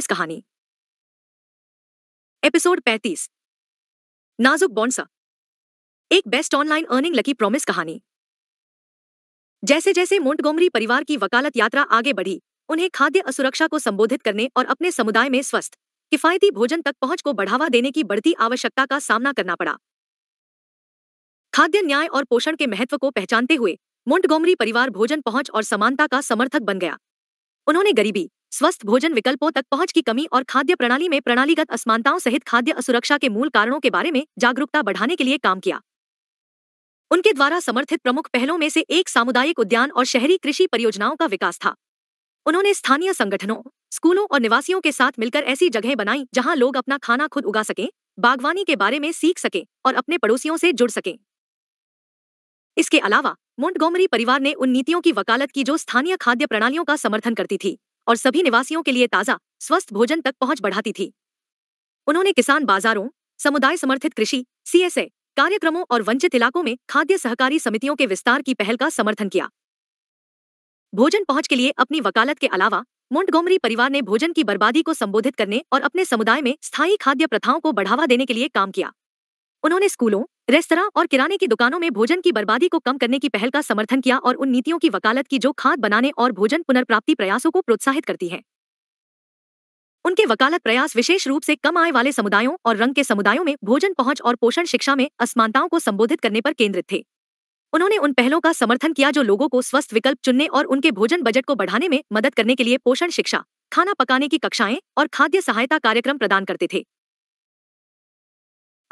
इस कहानी एपिसोड 35 नाजुक बॉन्सा एक best online earning lucky promise कहानी जैसे जैसे मोन्टगोमरी परिवार की वकालत यात्रा आगे बढ़ी उन्हें खाद्य असुरक्षा को संबोधित करने और अपने समुदाय में स्वस्थ किफायती भोजन तक पहुंच को बढ़ावा देने की बढ़ती आवश्यकता का सामना करना पड़ा खाद्य न्याय और पोषण के महत्व को पहचानते हुए मोन्टगोमरी परिवार भोजन पहुंच और समानता का समर्थक बन गया उन्होंने गरीबी स्वस्थ भोजन विकल्पों तक पहुंच की कमी और खाद्य प्रणाली में प्रणालीगत असमानताओं सहित खाद्य असुरक्षा के मूल कारणों के बारे में जागरूकता बढ़ाने के लिए काम किया उनके द्वारा समर्थित प्रमुख पहलों में से एक सामुदायिक उद्यान और शहरी कृषि परियोजनाओं का विकास था उन्होंने स्थानीय संगठनों स्कूलों और निवासियों के साथ मिलकर ऐसी जगह बनाई जहां लोग अपना खाना खुद उगा सकें बागवानी के बारे में सीख सकें और अपने पड़ोसियों से जुड़ सकें इसके अलावा मोंटगोमरी परिवार ने उन नीतियों की वकालत की जो स्थानीय खाद्य प्रणालियों का समर्थन करती थी और सभी निवासियों के लिए ताज़ा स्वस्थ भोजन तक पहुंच बढ़ाती थी उन्होंने किसान बाजारों समुदाय समर्थित कृषि सीएसए कार्यक्रमों और वंचित इलाकों में खाद्य सहकारी समितियों के विस्तार की पहल का समर्थन किया भोजन पहुंच के लिए अपनी वकालत के अलावा मोंटगोमरी परिवार ने भोजन की बर्बादी को संबोधित करने और अपने समुदाय में स्थायी खाद्य प्रथाओं को बढ़ावा देने के लिए काम किया उन्होंने स्कूलों रेस्तरा और किराने की दुकानों में भोजन की बर्बादी को कम करने की पहल का समर्थन किया और उन नीतियों की वकालत की जो खाद बनाने और भोजन पुनर्प्राप्ति प्रयासों को प्रोत्साहित करती है उनके वकालत प्रयास विशेष रूप से कम आय वाले समुदायों और रंग के समुदायों में भोजन पहुंच और पोषण शिक्षा में असमानताओं को संबोधित करने पर केंद्रित थे उन्होंने उन पहलों का समर्थन किया जो लोगों को स्वस्थ विकल्प चुनने और उनके भोजन बजट को बढ़ाने में मदद करने के लिए पोषण शिक्षा खाना पकाने की कक्षाएं और खाद्य सहायता कार्यक्रम प्रदान करते थे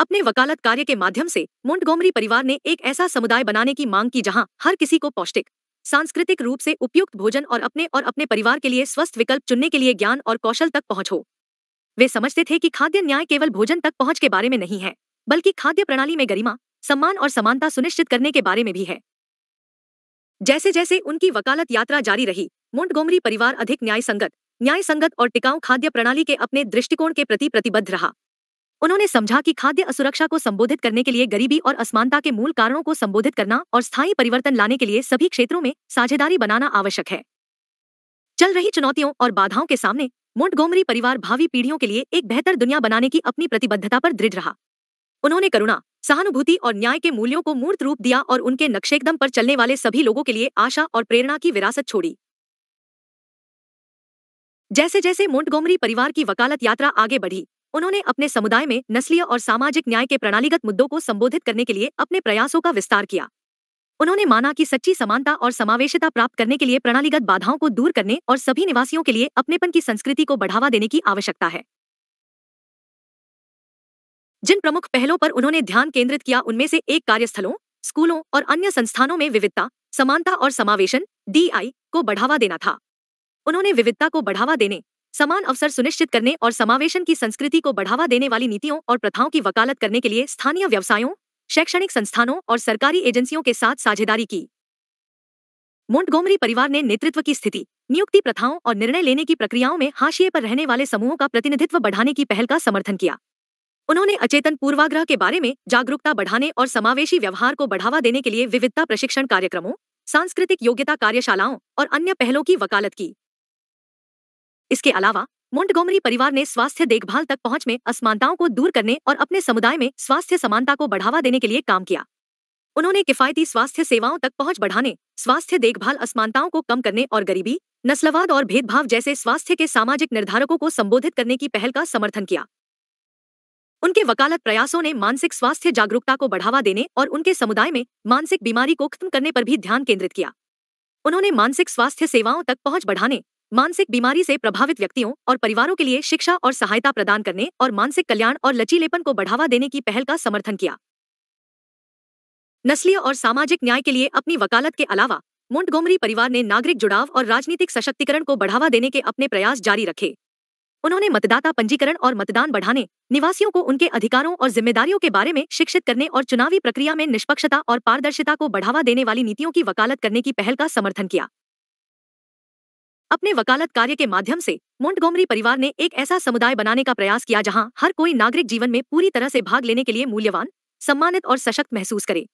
अपने वकालत कार्य के माध्यम से मोंटगोमरी परिवार ने एक ऐसा समुदाय बनाने की मांग की जहां हर किसी को पौष्टिक सांस्कृतिक रूप से उपयुक्त भोजन और अपने और अपने परिवार के लिए स्वस्थ विकल्प चुनने के लिए ज्ञान और कौशल तक पहुँच हो वे समझते थे कि खाद्य न्याय केवल भोजन तक पहुँच के बारे में नहीं है बल्कि खाद्य प्रणाली में गरिमा सम्मान और समानता सुनिश्चित करने के बारे में भी है जैसे जैसे उनकी वकालत यात्रा जारी रही मोंटगोमरी परिवार अधिक न्याय संगत न्याय संगत और टिकाऊ खाद्य प्रणाली के अपने दृष्टिकोण के प्रति प्रतिबद्ध रहा उन्होंने समझा कि खाद्य असुरक्षा को संबोधित करने के लिए गरीबी और असमानता के मूल कारणों को संबोधित करना और स्थायी परिवर्तन लाने के लिए सभी क्षेत्रों में साझेदारी बनाना आवश्यक है चल रही चुनौतियों और बाधाओं के सामने मोंटगोमरी परिवार भावी पीढ़ियों के लिए एक बेहतर दुनिया बनाने की अपनी प्रतिबद्धता पर दृढ़ रहा उन्होंने करुणा सहानुभूति और न्याय के मूल्यों को मूर्त रूप दिया और उनके नक्शेकदम पर चलने वाले सभी लोगों के लिए आशा और प्रेरणा की विरासत छोड़ी जैसे जैसे मुंडगोमरी परिवार की वकालत यात्रा आगे बढ़ी उन्होंने अपने समुदाय में नस्लीय और सामाजिक न्याय के प्रणालीगत मुद्दों को संबोधित करने के लिए अपने प्रयासों का विस्तार किया उन्होंने माना कि सच्ची समानता और समावेशता प्राप्त करने के लिए प्रणालीगत बाधाओं को दूर करने और सभी निवासियों के लिए अपनेपन की संस्कृति को बढ़ावा देने की आवश्यकता है जिन प्रमुख पहलों पर उन्होंने ध्यान केंद्रित किया उनमें से एक कार्यस्थलों स्कूलों और अन्य संस्थानों में विविधता समानता और समावेशन डी को बढ़ावा देना था उन्होंने विविधता को बढ़ावा देने समान अवसर सुनिश्चित करने और समावेशन की संस्कृति को बढ़ावा देने वाली नीतियों और प्रथाओं की वकालत करने के लिए स्थानीय व्यवसायों शैक्षणिक संस्थानों और सरकारी एजेंसियों के साथ साझेदारी की मोंटगोमरी परिवार ने नेतृत्व की स्थिति नियुक्ति प्रथाओं और निर्णय लेने की प्रक्रियाओं में हाशिए पर रहने वाले समूहों का प्रतिनिधित्व बढ़ाने की पहल का समर्थन किया उन्होंने अचेतन पूर्वाग्रह के बारे में जागरूकता बढ़ाने और समावेशी व्यवहार को बढ़ावा देने के लिए विविधता प्रशिक्षण कार्यक्रमों सांस्कृतिक योग्यता कार्यशालाओं और अन्य पहलों की वकालत की इसके अलावा मोन्टगोमरी परिवार ने स्वास्थ्य देखभाल तक पहुंच में असमानताओं को दूर करने और अपने समुदाय में स्वास्थ्य समानता को बढ़ावा देने के लिए काम किया उन्होंने किफायती स्वास्थ्य सेवाओं तक पहुंच बढ़ाने स्वास्थ्य देखभाल असमानताओं को कम करने और गरीबी नस्लवाद और भेदभाव जैसे स्वास्थ्य के सामाजिक निर्धारकों को संबोधित करने की पहल का समर्थन किया उनके वकालत प्रयासों ने मानसिक स्वास्थ्य जागरूकता को बढ़ावा देने और उनके समुदाय में मानसिक बीमारी को खत्म करने पर भी ध्यान केंद्रित किया उन्होंने मानसिक स्वास्थ्य सेवाओं तक पहुंच बढ़ाने मानसिक बीमारी से प्रभावित व्यक्तियों और परिवारों के लिए शिक्षा और सहायता प्रदान करने और मानसिक कल्याण और लचीलेपन को बढ़ावा देने की पहल का समर्थन किया नस्लीय और सामाजिक न्याय के लिए अपनी वकालत के अलावा मुंडगोमरी परिवार ने नागरिक जुड़ाव और राजनीतिक सशक्तिकरण को बढ़ावा देने के अपने प्रयास जारी रखे उन्होंने मतदाता पंजीकरण और मतदान बढ़ाने निवासियों को उनके अधिकारों और जिम्मेदारियों के बारे में शिक्षित करने और चुनावी प्रक्रिया में निष्पक्षता और पारदर्शिता को बढ़ावा देने वाली नीतियों की वकालत करने की पहल का समर्थन किया अपने वकालत कार्य के माध्यम से मोन्टगोमरी परिवार ने एक ऐसा समुदाय बनाने का प्रयास किया जहां हर कोई नागरिक जीवन में पूरी तरह से भाग लेने के लिए मूल्यवान सम्मानित और सशक्त महसूस करे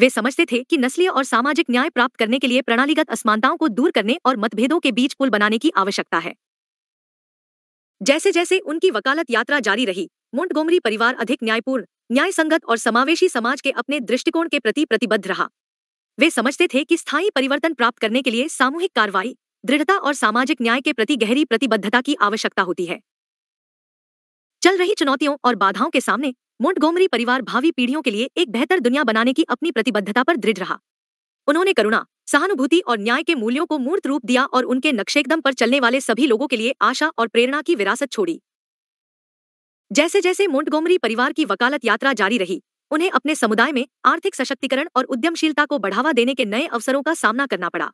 वे समझते थे कि नस्लीय और सामाजिक न्याय प्राप्त करने के लिए प्रणालीगत असमानताओं को दूर करने और मतभेदों के बीच पुल बनाने की आवश्यकता है जैसे जैसे उनकी वकालत यात्रा जारी रही मोन्टगोमरी परिवार अधिक न्यायपूर्ण न्याय संगत और समावेशी समाज के अपने दृष्टिकोण के प्रति प्रतिबद्ध रहा वे समझते थे कि स्थायी परिवर्तन प्राप्त करने के लिए सामूहिक कार्रवाई दृढ़ता और सामाजिक न्याय के प्रति गहरी प्रतिबद्धता की आवश्यकता होती है चल रही चुनौतियों और बाधाओं के सामने मोंटगोमरी परिवार भावी पीढ़ियों के लिए एक बेहतर दुनिया बनाने की अपनी प्रतिबद्धता पर दृढ़ रहा उन्होंने करुणा सहानुभूति और न्याय के मूल्यों को मूर्त रूप दिया और उनके नक्शेकदम पर चलने वाले सभी लोगों के लिए आशा और प्रेरणा की विरासत छोड़ी जैसे जैसे मोटगोमरी परिवार की वकालत यात्रा जारी रही उन्हें अपने समुदाय में आर्थिक सशक्तिकरण और उद्यमशीलता को बढ़ावा देने के नए अवसरों का सामना करना पड़ा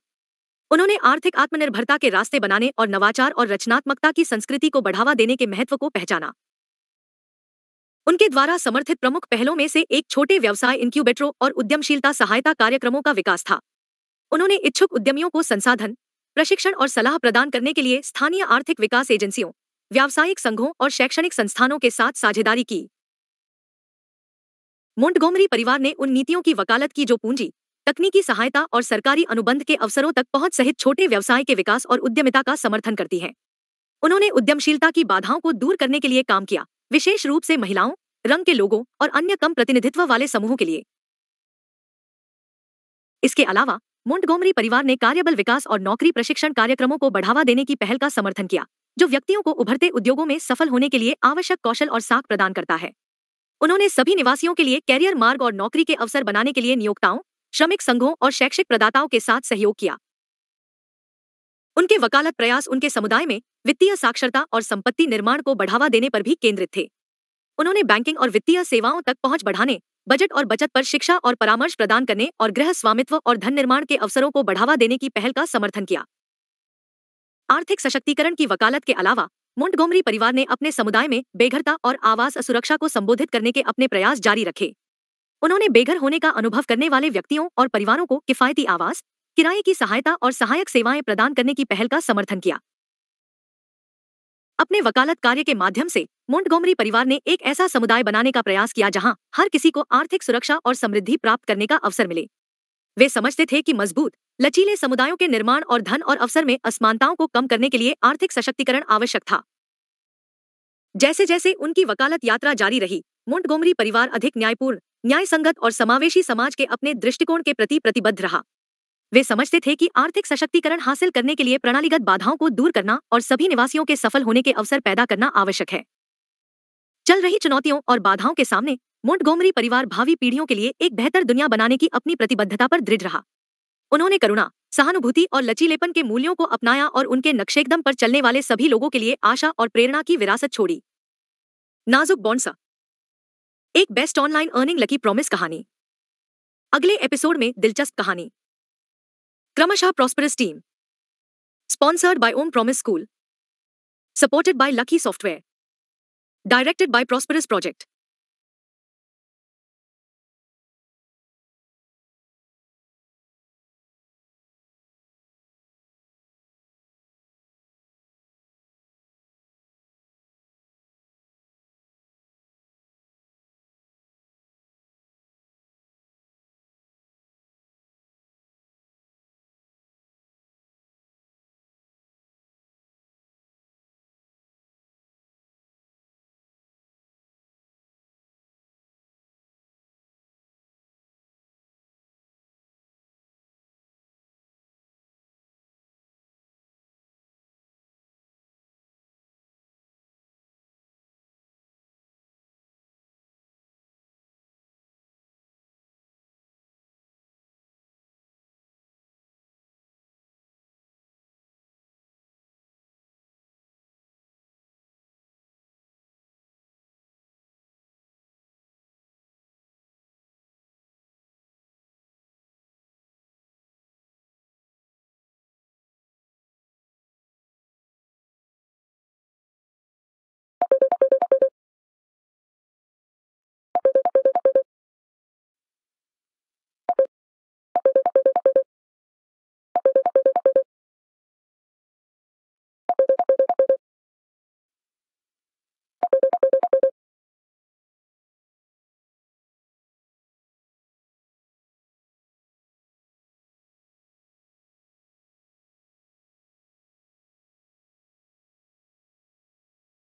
उन्होंने आर्थिक आत्मनिर्भरता के रास्ते बनाने और नवाचार और रचनात्मकता की संस्कृति को बढ़ावा देने के महत्व को पहचाना उनके द्वारा समर्थित प्रमुख पहलों में से एक छोटे व्यवसाय इंक्यूबेटरों और उद्यमशीलता सहायता कार्यक्रमों का विकास था उन्होंने इच्छुक उद्यमियों को संसाधन प्रशिक्षण और सलाह प्रदान करने के लिए स्थानीय आर्थिक विकास एजेंसियों व्यावसायिक संघों और शैक्षणिक संस्थानों के साथ साझेदारी की मुंडगोमरी परिवार ने उन नीतियों की वकालत की जो पूंजी तकनीकी सहायता और सरकारी अनुबंध के अवसरों तक पहुंच सहित छोटे व्यवसाय के विकास और उद्यमिता का समर्थन करती है उन्होंने उद्यमशीलता की बाधाओं को दूर करने के लिए काम किया विशेष रूप से महिलाओं रंग के लोगों और अन्य कम प्रतिनिधित्व वाले समूहों के लिए इसके अलावा मोंटगोमरी परिवार ने कार्यबल विकास और नौकरी प्रशिक्षण कार्यक्रमों को बढ़ावा देने की पहल का समर्थन किया जो व्यक्तियों को उभरते उद्योगों में सफल होने के लिए आवश्यक कौशल और साख प्रदान करता है उन्होंने सभी निवासियों के लिए कैरियर मार्ग और नौकरी के अवसर बनाने के लिए नियोक्ताओं श्रमिक संघों और शैक्षिक प्रदाताओं के साथ सहयोग किया उनके वकालत प्रयास उनके समुदाय में वित्तीय साक्षरता और संपत्ति निर्माण को बढ़ावा देने पर भी केंद्रित थे उन्होंने बैंकिंग और वित्तीय सेवाओं तक पहुंच बढ़ाने बजट और बचत पर शिक्षा और परामर्श प्रदान करने और गृह स्वामित्व और धन निर्माण के अवसरों को बढ़ावा देने की पहल का समर्थन किया आर्थिक सशक्तिकरण की वकालत के अलावा मोंटगोमरी परिवार ने अपने समुदाय में बेघरता और आवास असुरक्षा को संबोधित करने के अपने प्रयास जारी रखे उन्होंने बेघर होने का अनुभव करने वाले व्यक्तियों और परिवारों को किफायती आवास किराए की सहायता और सहायक सेवाएं प्रदान करने की पहल का समर्थन किया अपने वकालत कार्य के माध्यम से मोंटगोमरी परिवार ने एक ऐसा समुदाय बनाने का प्रयास किया जहां हर किसी को आर्थिक सुरक्षा और समृद्धि प्राप्त करने का अवसर मिले वे समझते थे कि मजबूत लचीले समुदायों के निर्माण और धन और अवसर में असमानताओं को कम करने के लिए आर्थिक सशक्तिकरण आवश्यक था जैसे जैसे उनकी वकालत यात्रा जारी रही गोमरी परिवार अधिक न्यायपूर्ण न्याय संगत और समावेशी समाज के अपने दृष्टिकोण के प्रति प्रतिबद्ध रहा वे समझते थे कि आर्थिक सशक्तिकरण हासिल करने के लिए प्रणालीगत बाधाओं को दूर करना और सभी निवासियों के सफल होने के अवसर पैदा करना आवश्यक है चल रही चुनौतियों और बाधाओं के सामने गोमरी परिवार भावी पीढ़ियों के लिए एक बेहतर दुनिया बनाने की अपनी प्रतिबद्धता पर दृढ़ रहा उन्होंने करुणा सहानुभूति और लचीलेपन के मूल्यों को अपनाया और उनके नक्शेकदम पर चलने वाले सभी लोगों के लिए आशा और प्रेरणा की विरासत छोड़ी नाजुक बॉन्सा एक best online earning lucky promise कहानी अगले एपिसोड में दिलचस्प कहानी क्रमशः prosperous team sponsored by Om promise school supported by lucky software directed by prosperous project